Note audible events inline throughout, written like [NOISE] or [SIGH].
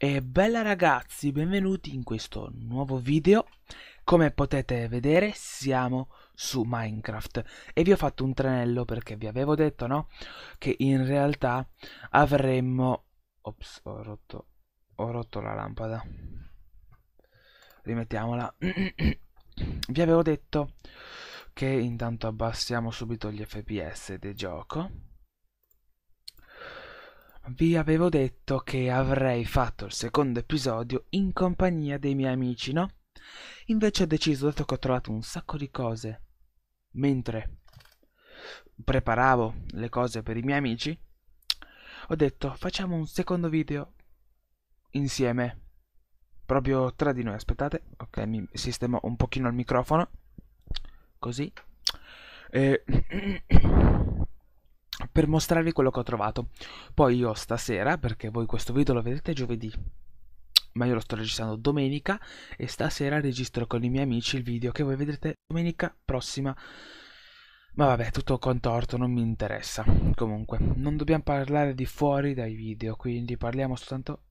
E bella ragazzi, benvenuti in questo nuovo video. Come potete vedere siamo su Minecraft e vi ho fatto un trenello perché vi avevo detto, no? Che in realtà avremmo... Ops, ho rotto, ho rotto la lampada. Rimettiamola. [CLEARS THROAT] vi avevo detto che intanto abbassiamo subito gli FPS del gioco vi avevo detto che avrei fatto il secondo episodio in compagnia dei miei amici, no? Invece ho deciso, dato che ho trovato un sacco di cose, mentre preparavo le cose per i miei amici, ho detto facciamo un secondo video insieme, proprio tra di noi, aspettate, ok, mi sistemo un pochino il microfono, così. E... [CLEARS THROAT] per mostrarvi quello che ho trovato. Poi io stasera, perché voi questo video lo vedrete giovedì, ma io lo sto registrando domenica e stasera registro con i miei amici il video che voi vedrete domenica prossima. Ma vabbè, tutto contorto, non mi interessa. Comunque, non dobbiamo parlare di fuori dai video, quindi parliamo soltanto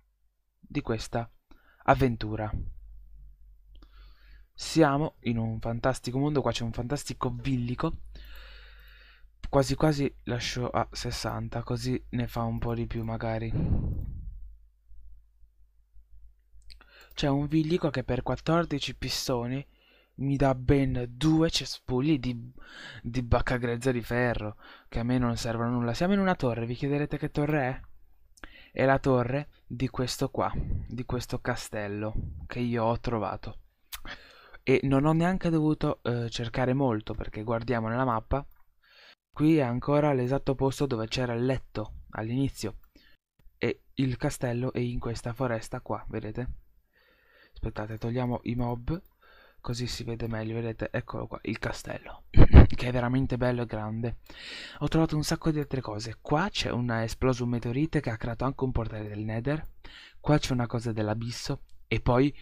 di questa avventura. Siamo in un fantastico mondo, qua c'è un fantastico villico quasi quasi lascio a 60 così ne fa un po' di più magari c'è un villico che per 14 pistoni mi dà ben due cespugli di, di bacca grezza di ferro che a me non servono nulla siamo in una torre vi chiederete che torre è? è la torre di questo qua di questo castello che io ho trovato e non ho neanche dovuto eh, cercare molto perché guardiamo nella mappa Qui è ancora l'esatto posto dove c'era il letto all'inizio. E il castello è in questa foresta qua, vedete? Aspettate, togliamo i mob così si vede meglio, vedete, eccolo qua, il castello, [CLEARS THROAT] che è veramente bello e grande. Ho trovato un sacco di altre cose, qua c'è una esploso meteorite che ha creato anche un portale del Nether, qua c'è una cosa dell'abisso, e poi,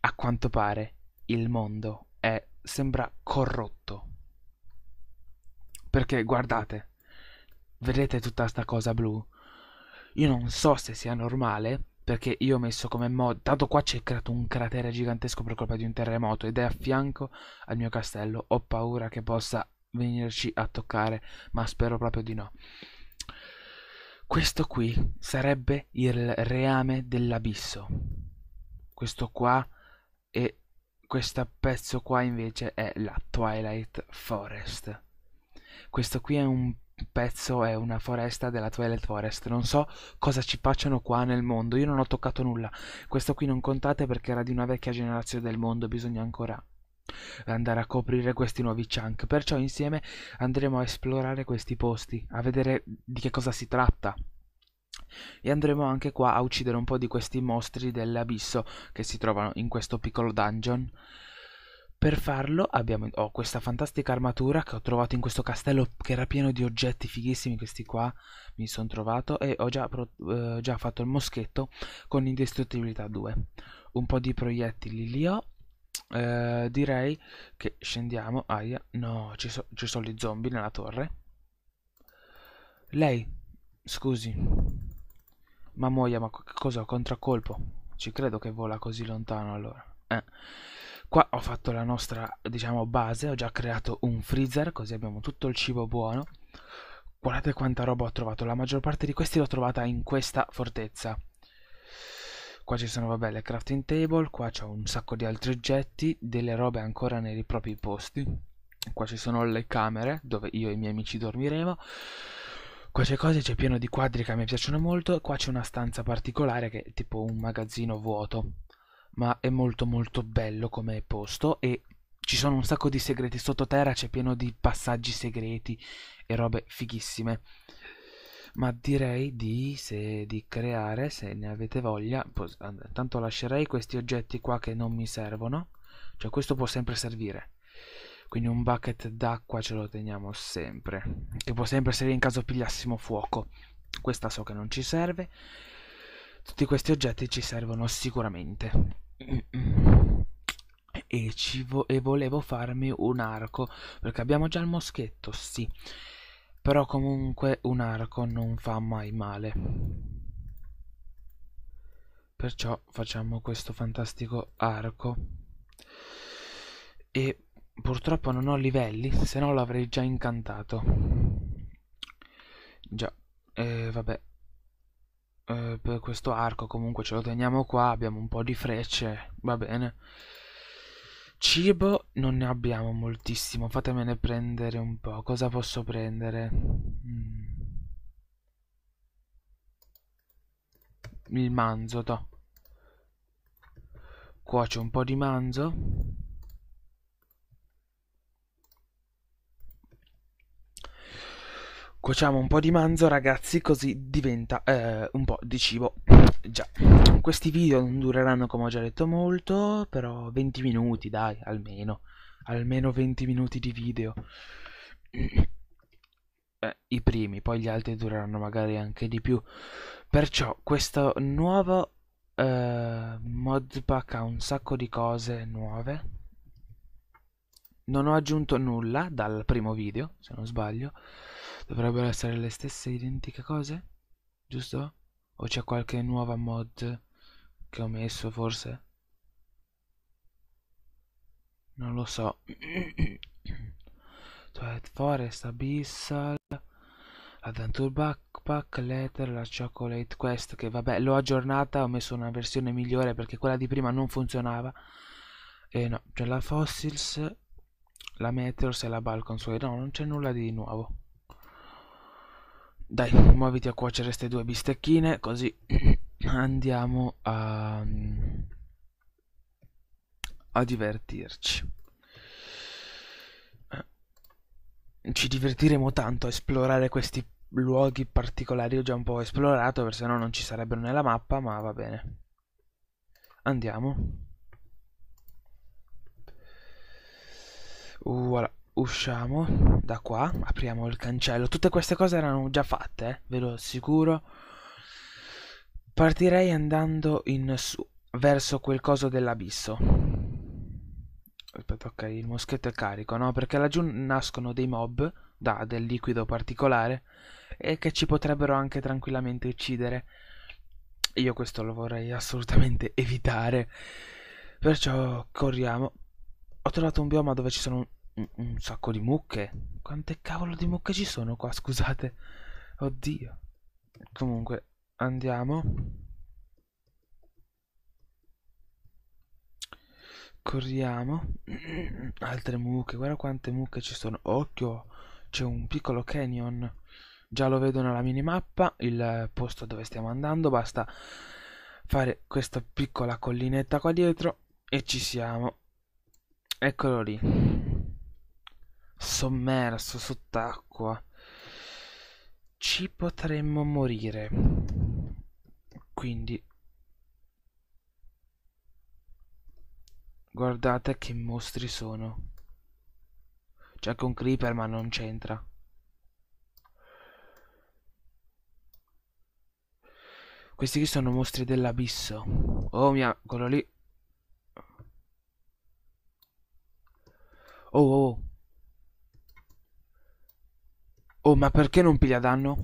a quanto pare, il mondo è, sembra corrotto, perché guardate, vedete tutta sta cosa blu? Io non so se sia normale, perché io ho messo come mod, tanto qua c'è creato un cratere gigantesco per colpa di un terremoto ed è a fianco al mio castello, ho paura che possa venirci a toccare, ma spero proprio di no. Questo qui sarebbe il reame dell'abisso. Questo qua e questo pezzo qua invece è la Twilight Forest. Questo qui è un pezzo, è una foresta della Twilight Forest. Non so cosa ci facciano qua nel mondo. Io non ho toccato nulla. Questo qui non contate perché era di una vecchia generazione del mondo. Bisogna ancora andare a coprire questi nuovi chunk. Perciò insieme andremo a esplorare questi posti, a vedere di che cosa si tratta. E andremo anche qua a uccidere un po' di questi mostri dell'abisso che si trovano in questo piccolo dungeon. Per farlo abbiamo, ho questa fantastica armatura che ho trovato in questo castello che era pieno di oggetti fighissimi, questi qua mi sono trovato e ho già, eh, già, fatto il moschetto con indestruttibilità 2. Un po' di proiettili li ho. Eh, direi che scendiamo. Aia, no, ci, so, ci sono gli zombie nella torre. Lei, scusi, ma muoia, ma cosa? Contraccolpo? Ci credo che vola così lontano allora. Eh. Qua ho fatto la nostra, diciamo, base, ho già creato un freezer, così abbiamo tutto il cibo buono. Guardate quanta roba ho trovato, la maggior parte di questi l'ho trovata in questa fortezza. Qua ci sono, vabbè, le crafting table, qua c'è un sacco di altri oggetti, delle robe ancora nei propri posti. Qua ci sono le camere, dove io e i miei amici dormiremo. Qua c'è cose, c'è pieno di quadri che mi piacciono molto. Qua c'è una stanza particolare che è tipo un magazzino vuoto ma è molto molto bello come posto e ci sono un sacco di segreti sottoterra, c'è pieno di passaggi segreti e robe fighissime. Ma direi di, se, di creare, se ne avete voglia, tanto lascerei questi oggetti qua che non mi servono, cioè questo può sempre servire. Quindi un bucket d'acqua ce lo teniamo sempre, che può sempre servire in caso pigliassimo fuoco. Questa so che non ci serve, tutti questi oggetti ci servono sicuramente e, vo e volevo farmi un arco perché abbiamo già il moschetto sì però comunque un arco non fa mai male perciò facciamo questo fantastico arco e purtroppo non ho livelli se no l'avrei già incantato già eh, vabbè eh, per questo arco comunque ce lo teniamo qua abbiamo un po' di frecce va bene cibo non ne abbiamo moltissimo fatemene prendere un po' cosa posso prendere mm. il manzo to cuoce un po' di manzo Cuociamo un po' di manzo ragazzi così diventa eh, un po' di cibo Già, questi video non dureranno come ho già detto molto Però 20 minuti dai, almeno Almeno 20 minuti di video eh, I primi, poi gli altri dureranno magari anche di più Perciò questo nuovo eh, modpack ha un sacco di cose nuove non ho aggiunto nulla dal primo video, se non sbaglio. Dovrebbero essere le stesse identiche cose, giusto? O c'è qualche nuova mod che ho messo forse? Non lo so. [CLEARS THROAT] Toilet Forest, Abyssal, Adventure Backpack, Letter, la Chocolate Quest, che vabbè l'ho aggiornata, ho messo una versione migliore perché quella di prima non funzionava. E no, c'è cioè la Fossils, la Meteors e la Balcon Sway. No, non c'è nulla di nuovo. Dai, muoviti a cuocere queste due bistecchine, così [CLEARS THROAT] andiamo a, a divertirci. Eh, ci divertiremo tanto a esplorare questi luoghi particolari. Ho già un po' esplorato, perché sennò non ci sarebbero nella mappa, ma va bene. Andiamo. Voilà, usciamo da qua, apriamo il cancello. Tutte queste cose erano già fatte, eh? ve lo assicuro. Partirei andando in su, verso quel coso dell'abisso. Aspetta, ok, il moschetto è carico, no? Perché laggiù nascono dei mob, da del liquido particolare, e che ci potrebbero anche tranquillamente uccidere. Io questo lo vorrei assolutamente evitare. Perciò corriamo ho trovato un bioma dove ci sono un, un, un sacco di mucche. Quante cavolo di mucche ci sono qua, [LAUGHS] scusate. Oddio. Comunque, andiamo. Corriamo. [CLEARS THROAT] Altre mucche, guarda quante mucche ci sono. Occhio, c'è un piccolo canyon. Già lo vedo nella minimappa, il posto dove stiamo andando. Basta fare questa piccola collinetta qua dietro e ci siamo. Eccolo lì. Sommerso sott'acqua. Ci potremmo morire. Quindi... Guardate che mostri sono. C'è anche un creeper ma non c'entra. Questi qui sono mostri dell'abisso. Oh mia, quello lì Oh, oh, oh. Oh, ma perché non piglia danno?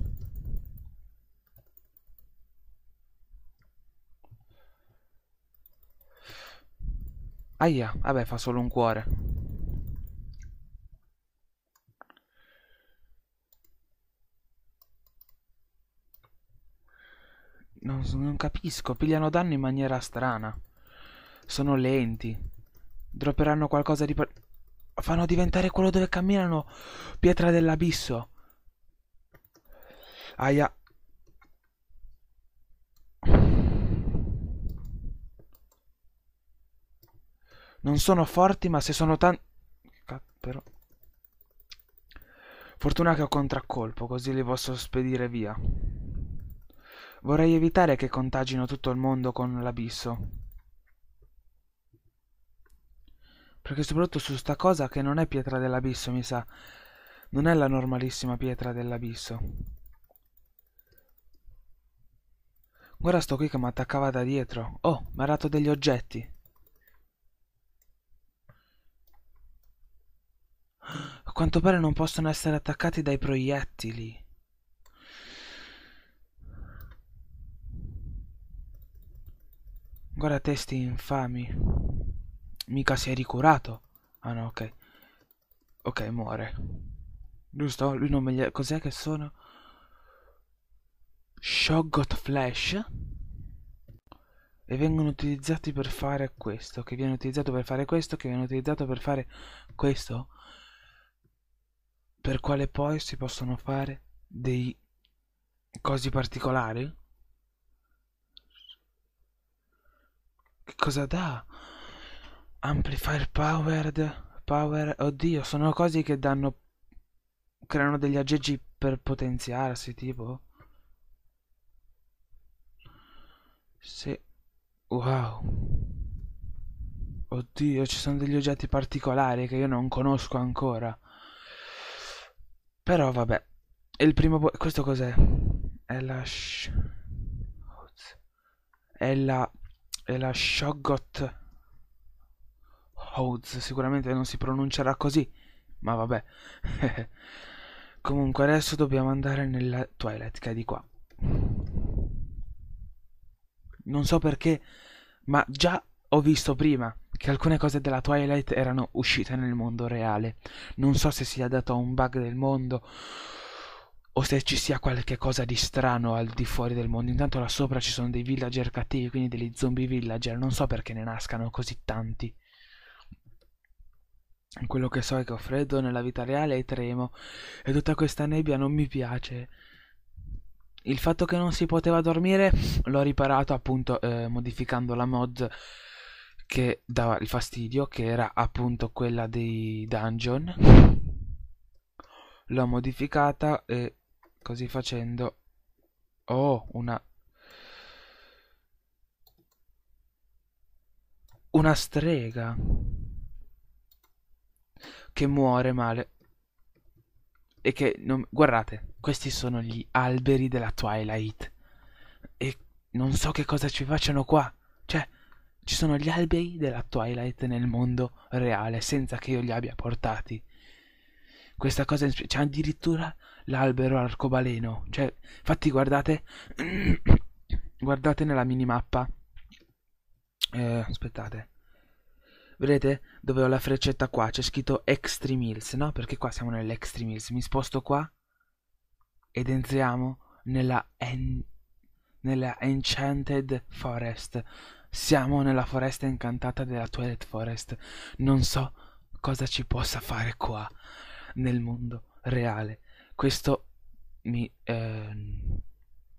Aia, vabbè, fa solo un cuore. Non, non capisco, pigliano danno in maniera strana. Sono lenti. Dropperanno qualcosa di fanno diventare quello dove camminano pietra dell'abisso. Aia. Non sono forti, ma se sono tanti... Però... Fortuna che ho contraccolpo, così li posso spedire via. Vorrei evitare che contagino tutto il mondo con l'abisso. Perché soprattutto su sta cosa che non è pietra dell'abisso, mi sa. Non è la normalissima pietra dell'abisso. Guarda sto qui che mi attaccava da dietro. Oh, mi ha dato degli oggetti. A quanto pare non possono essere attaccati dai proiettili. Guarda testi infami. Mica si è ricurato. Ah no, ok. Ok, muore. Giusto? Lui non me Cos'è che sono? Shoggot Flash. E vengono utilizzati per fare questo. Che viene utilizzato per fare questo. Che viene utilizzato per fare questo. Per quale poi si possono fare dei cosi particolari. Che cosa dà? Amplifier powered, power, oddio, sono cose che danno, creano degli aggeggi per potenziarsi, tipo. Se, wow. Oddio, ci sono degli oggetti particolari che io non conosco ancora. Però vabbè. Il primo... Questo cos'è? È la... Sh... È la... È la Shoggoth Hodes sicuramente non si pronuncerà così, ma vabbè. [LAUGHS] Comunque adesso dobbiamo andare nella toilet che è di qua. Non so perché, ma già ho visto prima che alcune cose della Twilight erano uscite nel mondo reale. Non so se sia dato a un bug del mondo o se ci sia qualche cosa di strano al di fuori del mondo. Intanto là sopra ci sono dei villager cattivi, quindi degli zombie villager. Non so perché ne nascano così tanti. Quello che so è che ho freddo nella vita reale e tremo, e tutta questa nebbia non mi piace. Il fatto che non si poteva dormire l'ho riparato appunto eh, modificando la mod che dava il fastidio, che era appunto quella dei dungeon. L'ho modificata e così facendo ho oh, una una strega che muore male. E che non... Guardate, questi sono gli alberi della Twilight. E non so che cosa ci facciano qua. Cioè, ci sono gli alberi della Twilight nel mondo reale, senza che io li abbia portati. Questa cosa... C'è addirittura l'albero arcobaleno. Cioè, infatti guardate... [CLEARS THROAT] guardate nella minimappa. Eh, aspettate vedete dove ho la freccetta qua c'è scritto Extreme Hills, no perché qua siamo nell'Extreme Hills. mi sposto qua ed entriamo nella en nella enchanted forest siamo nella foresta incantata della Twilight Forest. Non so cosa ci possa fare qua nel mondo reale. Questo mi, eh,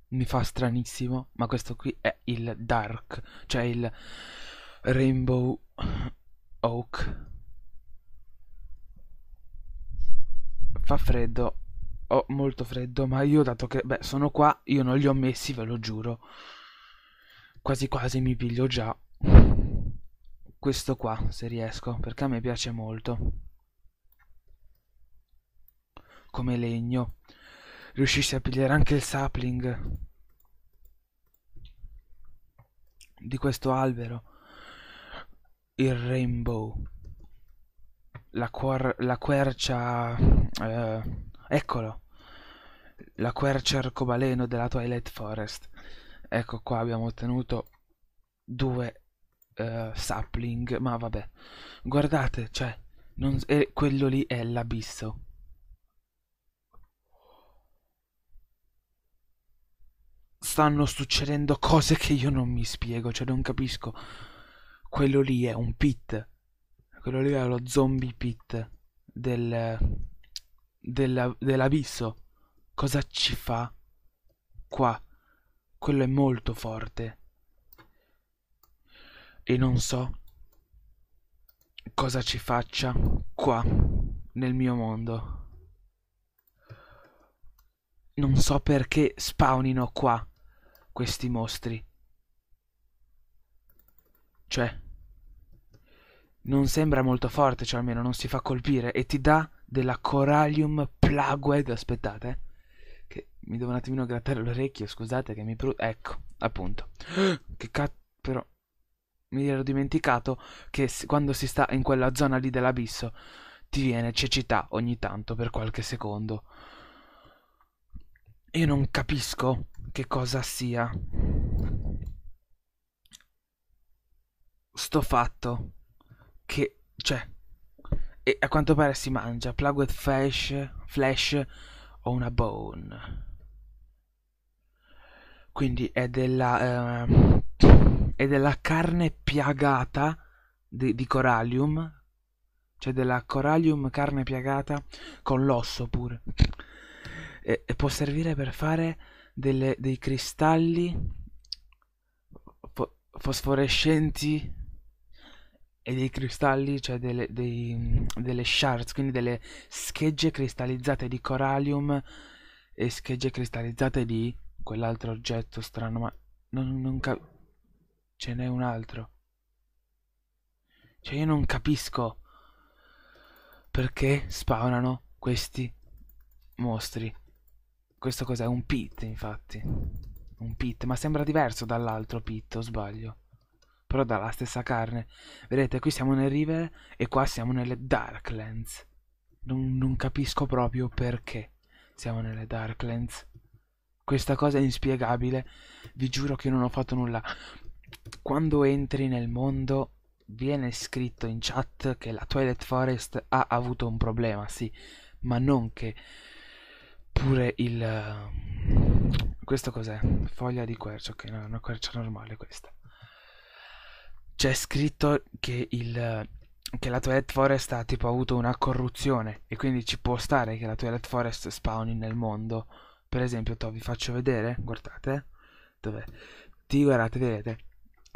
mi fa stranissimo, ma questo qui è il Dark, cioè il Rainbow Oak. Fa freddo. Oh, molto freddo, ma io dato che beh, sono qua, io non li ho messi, ve lo giuro. Quasi quasi mi piglio già questo qua, se riesco, perché a me piace molto. Come legno. Riuscissi a pigliare anche il sapling di questo albero il rainbow la, la quercia eh, eccolo la quercia arcobaleno della Twilight Forest ecco qua abbiamo ottenuto due eh, sapling ma vabbè guardate cioè non, eh, quello lì è l'abisso stanno succedendo cose che io non mi spiego cioè non capisco quello lì è un pit. Quello lì è lo zombie pit del, della, dell'abisso. Cosa ci fa qua? Quello è molto forte. E non so cosa ci faccia qua nel mio mondo. Non so perché spawnino qua questi mostri. Cioè, non sembra molto forte, cioè almeno non si fa colpire, e ti dà della Corallium Plagued, aspettate, eh, che mi devo un attimino grattare l'orecchio, scusate che mi pru... ecco, appunto, [GASPS] che cazzo, però, mi ero dimenticato che quando si sta in quella zona lì dell'abisso ti viene cecità ogni tanto per qualche secondo. Io non capisco che cosa sia sto fatto che, cioè, e a quanto pare si mangia Plug with Flash, Flash o una Bone. Quindi è della, eh, è della carne piagata di, di Corallium, cioè della Corallium carne piagata con l'osso pure. E, e può servire per fare delle, dei cristalli fosforescenti e dei cristalli, cioè delle, dei, delle shards, quindi delle schegge cristallizzate di corallium e schegge cristallizzate di quell'altro oggetto strano, ma non, non capisco. Ce n'è un altro. Cioè io non capisco perché spawnano questi mostri. Questo cos'è? Un pit, infatti. Un pit, ma sembra diverso dall'altro pit, o sbaglio però dalla stessa carne. Vedete, qui siamo nel River e qua siamo nelle Darklands. Non, non capisco proprio perché siamo nelle Darklands. Questa cosa è inspiegabile, vi giuro che non ho fatto nulla. Quando entri nel mondo viene scritto in chat che la Twilight Forest ha avuto un problema, sì, ma non che pure il... Ehm, questo cos'è? Foglia di quercia, ok, no, è una quercia normale questa c'è scritto che il che la Twilight Forest ha tipo avuto una corruzione e quindi ci può stare che la Twilight Forest spawni nel mondo. Per esempio, to, vi faccio vedere, guardate, dov'è? Ti guardate, vedete,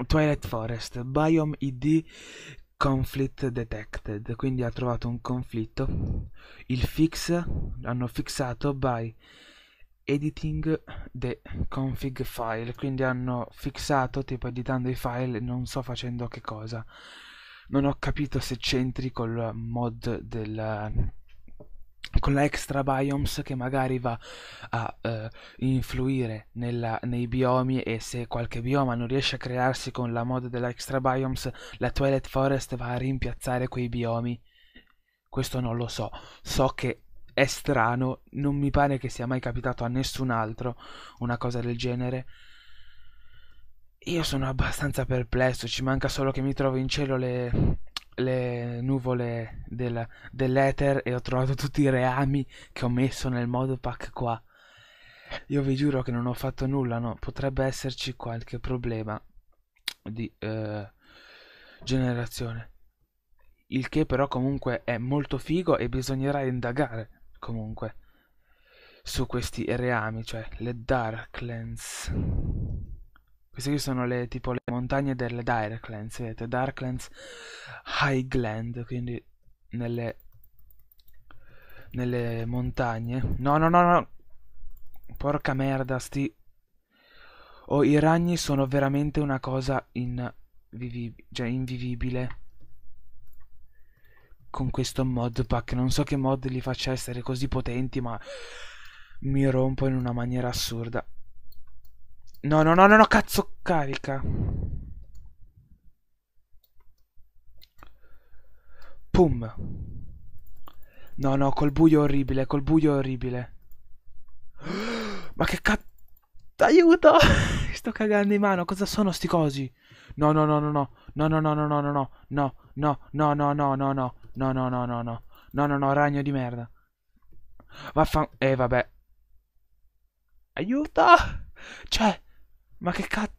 Twilight Forest, Biome ID Conflict Detected, quindi ha trovato un conflitto. Il fix, hanno fixato by editing the config file quindi hanno fissato tipo editando i file non so facendo che cosa non ho capito se c'entri col mod del con la extra biomes che magari va a eh, influire nella, nei biomi e se qualche bioma non riesce a crearsi con la mod della extra biomes la Twilight Forest va a rimpiazzare quei biomi questo non lo so so che è strano, non mi pare che sia mai capitato a nessun altro una cosa del genere. Io sono abbastanza perplesso, ci manca solo che mi trovo in cielo le, le nuvole del, dell'Ether e ho trovato tutti i reami che ho messo nel modopack qua. Io vi giuro che non ho fatto nulla, no? Potrebbe esserci qualche problema di eh, generazione. Il che però comunque è molto figo e bisognerà indagare comunque su questi reami, cioè le Darklands. Queste qui sono le, tipo le montagne delle Darklands, vedete? Darklands Highland, quindi nelle, nelle montagne. No, no, no, no! Porca merda, sti... Oh, i ragni sono veramente una cosa invivib cioè, invivibile con questo mod pack. Non so che mod li faccia essere così potenti, ma mi rompo in una maniera assurda. No, no, no, no, no, cazzo, carica. Pum. No, no, col buio orribile, col buio orribile. Ma che cazzo... Aiuto! Sto cagando in mano, cosa sono sti cosi? No, no, no, no, no, no, no, no, no, no, no, no, no, no, no, no, no, no, no, No, no, no, no, no. No, no, no, ragno di merda. Vaffan... Eh, vabbè. Aiuto! Cioè, ma che cazzo...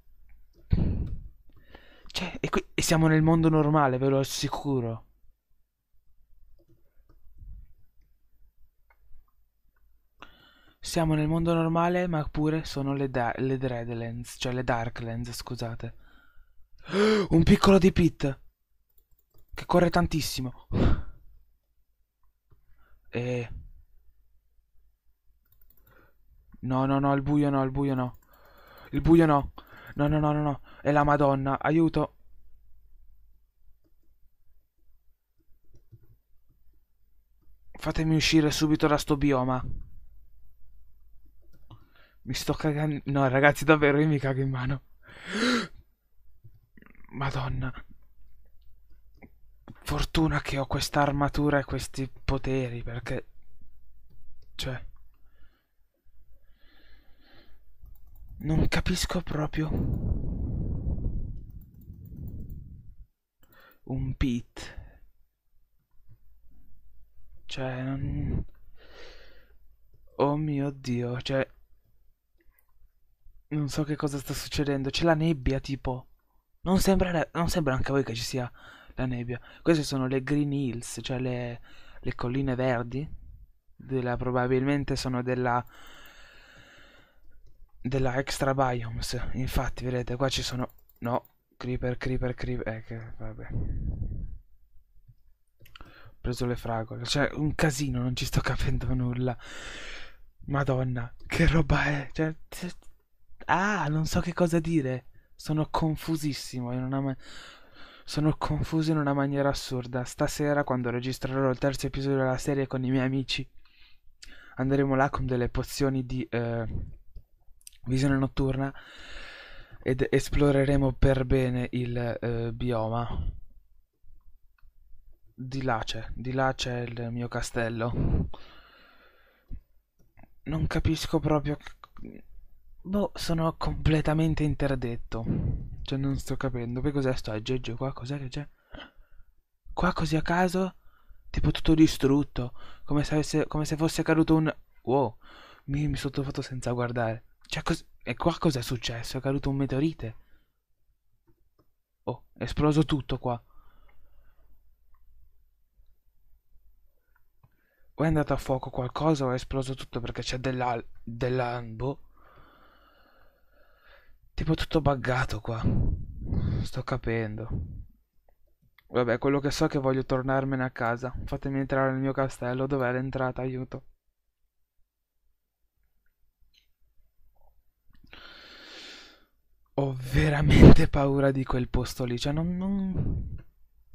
Cioè, e, qui... e siamo nel mondo normale, ve lo assicuro. Siamo nel mondo normale, ma pure sono le, le Dreadlands, cioè le Darklands, scusate. [GASPS] Un piccolo di Pit. Che corre tantissimo. E... No, no, no, il buio no, il buio no. Il buio no. No, no, no, no, no. È la Madonna. Aiuto. Fatemi uscire subito da sto bioma. Mi sto cagando... No, ragazzi, davvero, io mi cago in mano. Madonna. Fortuna che ho questa armatura e questi poteri, perché... Cioè... Non capisco proprio... Un pit. Cioè... Non... Oh mio Dio, cioè... Non so che cosa sta succedendo. C'è la nebbia, tipo. Non sembra, non sembra anche a voi che ci sia la nebbia. Queste sono le Green Hills, cioè le, le colline verdi. Della, probabilmente sono della della extra biomes infatti vedete qua ci sono no creeper creeper creeper eh, che, vabbè ho preso le fragole cioè un casino non ci sto capendo nulla madonna che roba è cioè, ah non so che cosa dire sono confusissimo e non, am- sono confuso in una maniera assurda. Stasera, quando registrerò il terzo episodio della serie con i miei amici, andremo là con delle pozioni di eh, visione notturna ed esploreremo per bene il eh, bioma. Di là c'è, di là c'è il mio castello. Non capisco proprio Boh, sono completamente interdetto. Cioè, non sto capendo. Poi cos'è sto aggeggio qua? Cos'è che c'è? Qua così a caso? Tipo tutto distrutto. Come se, avesse, come se fosse caduto un... Wow, mi, mi sono fatto senza guardare. Cioè, cos... E qua cos'è successo? È caduto un meteorite. Oh, è esploso tutto qua. O è andato a fuoco qualcosa o è esploso tutto perché c'è della... della... boh Tipo tutto buggato qua. Sto capendo. Vabbè, quello che so è che voglio tornarmene a casa. Fatemi entrare nel mio castello. Dov'è l'entrata? Aiuto. Ho veramente paura di quel posto lì. Cioè, non... non...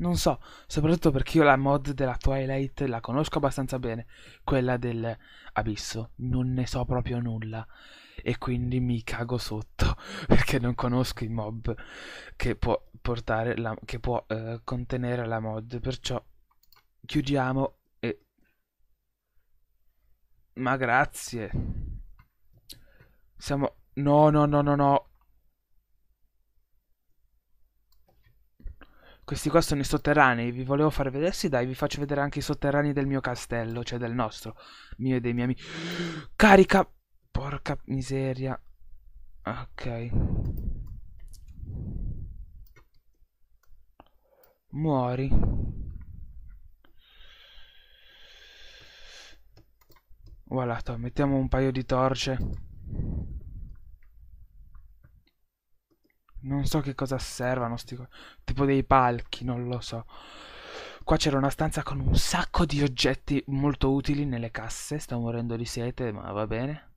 Non so, soprattutto perché io la mod della Twilight la conosco abbastanza bene, quella del Abisso, non ne so proprio nulla e quindi mi cago sotto [LAUGHS] perché non conosco i mob che può, portare la, che può eh, contenere la mod, perciò chiudiamo e... Ma grazie. Siamo... No, no, no, no, no. Questi qua sono i sotterranei, vi volevo far vedere, sì dai, vi faccio vedere anche i sotterranei del mio castello, cioè del nostro, mio e dei miei amici. Carica! Porca miseria. Ok. Muori. Voilà, to, mettiamo un paio di torce. Non so che cosa servano, sti... tipo dei palchi, non lo so. Qua c'era una stanza con un sacco di oggetti molto utili nelle casse. Sto morendo di sete, ma va bene.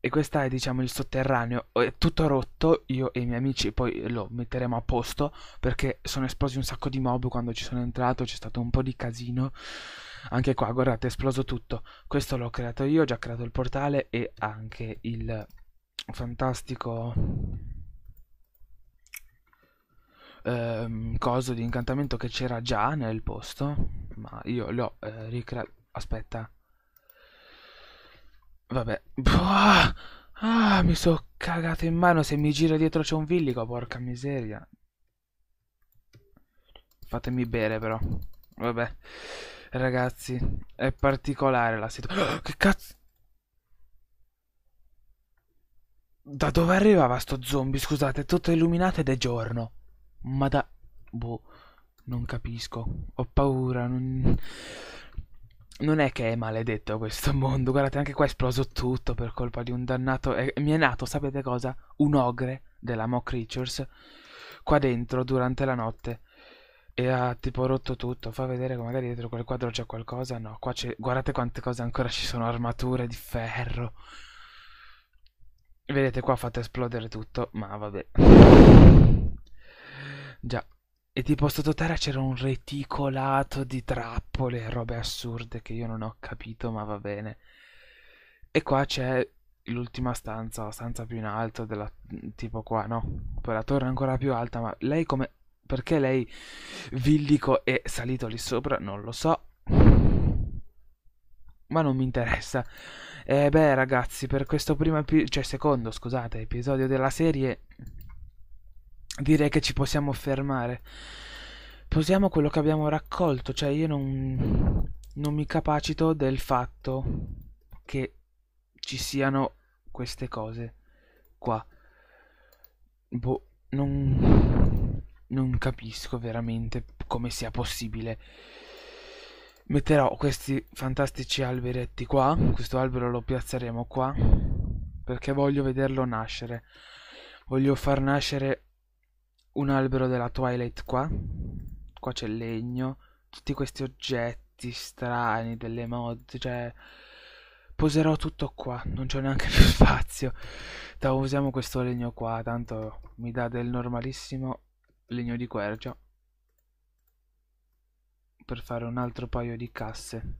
E questa è, diciamo, il sotterraneo. È tutto rotto. Io e i miei amici poi lo metteremo a posto perché sono esplosi un sacco di mob quando ci sono entrato. C'è stato un po' di casino. Anche qua, guardate, è esploso tutto. Questo l'ho creato io, ho già creato il portale e anche il fantastico ehm, coso di incantamento che c'era già nel posto, ma io l'ho eh, ricreato. Aspetta. Vabbè. Buah! Ah, mi sono cagato in mano. Se mi giro dietro c'è un villico, porca miseria. Fatemi bere però. Vabbè. Ragazzi, è particolare la situazione. [GASPS] Oh, che cazzo? Da dove arrivava sto zombie? Scusate, è tutto illuminato ed è giorno. Ma da... Boh, non capisco. Ho paura, non... Non è che è maledetto questo mondo. Guardate, anche qua è esploso tutto per colpa di un dannato... E mi è nato, sapete cosa? Un ogre della Mo Creatures qua dentro durante la notte. E ha tipo rotto tutto. Fa vedere che magari dietro quel quadro c'è qualcosa. No, qua c'è... Guardate quante cose ancora ci sono. Armature di ferro. Vedete qua ha fatto esplodere tutto, ma vabbè. Già. E tipo sottoterra c'era un reticolato di trappole e robe assurde che io non ho capito, ma va bene. E qua c'è l'ultima stanza, la stanza più in alto della... tipo qua, no? Poi la torre ancora più alta, ma lei come... perché lei villico è salito lì sopra? Non lo so ma non mi interessa. E eh, beh, ragazzi, per questo primo episodio, cioè secondo, scusate, episodio della serie, direi che ci possiamo fermare. Posiamo quello che abbiamo raccolto, cioè io non, non mi capacito del fatto che ci siano queste cose qua. Boh, non, non capisco veramente come sia possibile metterò questi fantastici alberetti qua questo albero lo piazzeremo qua perché voglio vederlo nascere voglio far nascere un albero della twilight qua qua c'è il legno tutti questi oggetti strani delle mod cioè poserò tutto qua non c'è neanche [LAUGHS] più spazio da usiamo questo legno qua tanto mi dà del normalissimo legno di quercia per fare un altro paio di casse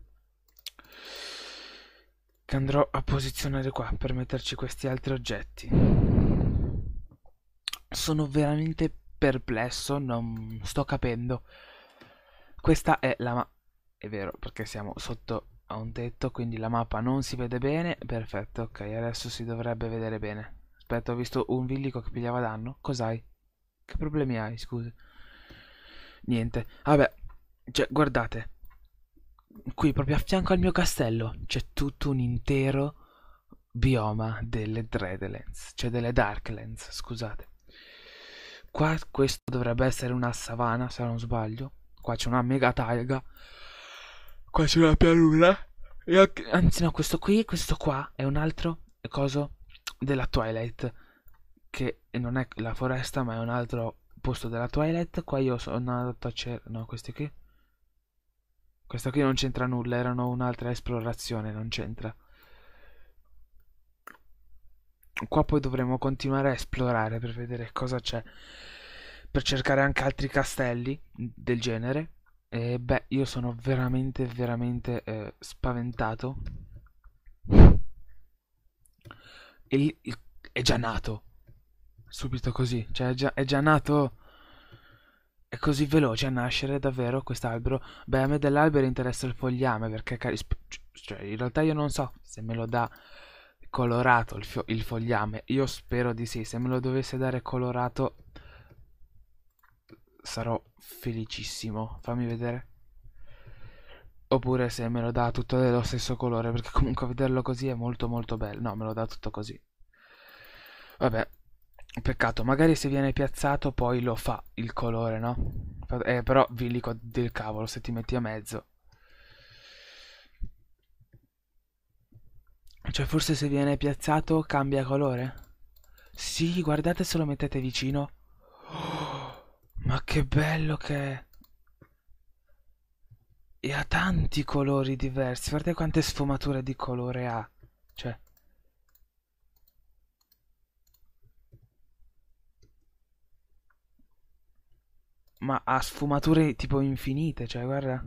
che andrò a posizionare qua per metterci questi altri oggetti sono veramente perplesso non sto capendo questa è la mappa è vero perché siamo sotto a un tetto quindi la mappa non si vede bene perfetto ok adesso si dovrebbe vedere bene aspetta ho visto un villico che pigliava danno cos'hai? che problemi hai scusa niente vabbè cioè, guardate, qui proprio a fianco al mio castello c'è tutto un intero bioma delle Dreadlands, cioè delle Darklands, scusate. Qua questo dovrebbe essere una savana, se non sbaglio. Qua c'è una mega taiga. Qua c'è una pianura. Anche, anzi no, questo qui, questo qua è un altro coso della Twilight. Che non è la foresta, ma è un altro posto della Twilight. Qua io sono andato a cercare... No, questi qui. Questa qui non c'entra nulla, erano un'altra esplorazione, non c'entra. Qua poi dovremo continuare a esplorare per vedere cosa c'è. Per cercare anche altri castelli del genere. E beh, io sono veramente, veramente eh, spaventato. E, è già nato. Subito così. Cioè, è già, è già nato è così veloce a nascere davvero quest'albero? Beh, a me dell'albero interessa il fogliame perché cioè, in realtà io non so se me lo dà colorato il, il fogliame. Io spero di sì, se me lo dovesse dare colorato sarò felicissimo. Fammi vedere. Oppure se me lo dà tutto dello stesso colore, perché comunque vederlo così è molto molto bello. No, me lo dà tutto così. Vabbè, Peccato, magari se viene piazzato poi lo fa il colore, no? Eh, però villico del cavolo se ti metti a mezzo. Cioè forse se viene piazzato cambia colore? Sì, guardate se lo mettete vicino. Oh, [GASPS] ma che bello che è! E ha tanti colori diversi, guardate quante sfumature di colore ha. Cioè... Ma ha sfumature tipo infinite, cioè guarda.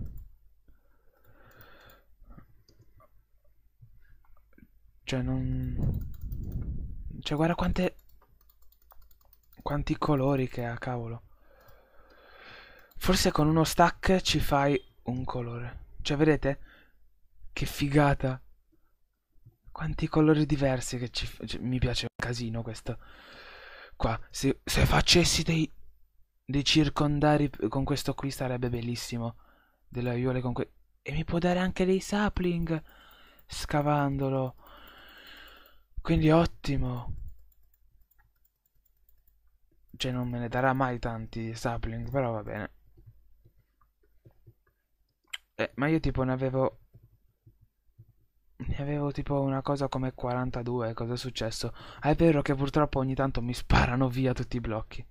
Cioè non... Cioè guarda quante... Quanti colori che ha, cavolo. Forse con uno stack ci fai un colore. Cioè vedete? Che figata. Quanti colori diversi che ci... Cioè, mi piace un casino questo. Qua. Se, se facessi dei di circondare con questo qui sarebbe bellissimo. Delle aiuole con questo E mi può dare anche dei sapling scavandolo. Quindi ottimo. Cioè non me ne darà mai tanti sapling, però va bene. Eh, ma io tipo ne avevo... Ne avevo tipo una cosa come 42, cosa è successo? Ah, è vero che purtroppo ogni tanto mi sparano via tutti i blocchi.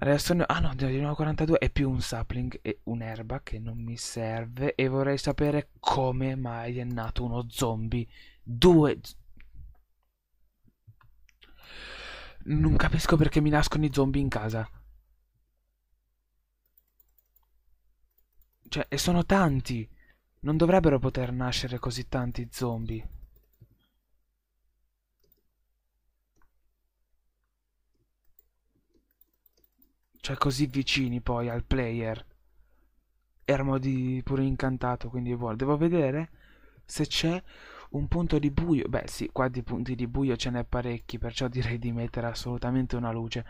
Adesso Ah no, di nuovo 42 è più un sapling e un'erba che non mi serve e vorrei sapere come mai è nato uno zombie. Due... Non capisco perché mi nascono i zombie in casa. Cioè, e sono tanti. Non dovrebbero poter nascere così tanti zombie. cioè così vicini poi al player. Erano di pure incantato, quindi vuol. Devo vedere se c'è un punto di buio. Beh, sì, qua di punti di buio ce n'è parecchi, perciò [LAUGHS] direi di mettere assolutamente una luce.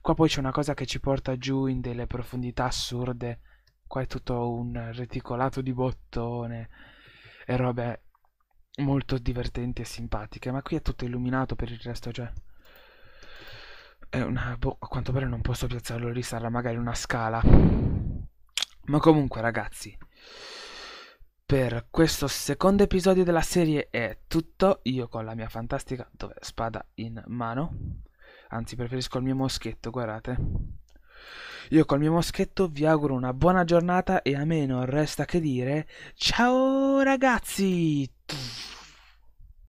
Qua poi c'è una cosa che ci porta giù in delle profondità assurde. Qua è tutto un reticolato di bottone e robe molto divertenti e simpatiche, ma qui è tutto illuminato per il resto, cioè è una... Boh, a quanto pare non posso piazzarlo lì, sarà magari una scala. Ma comunque ragazzi, per questo secondo episodio della serie è tutto. Io con la mia fantastica dove, spada in mano. Anzi, preferisco il mio moschetto, guardate. Io col mio moschetto vi auguro una buona giornata e a me non resta che dire ciao ragazzi!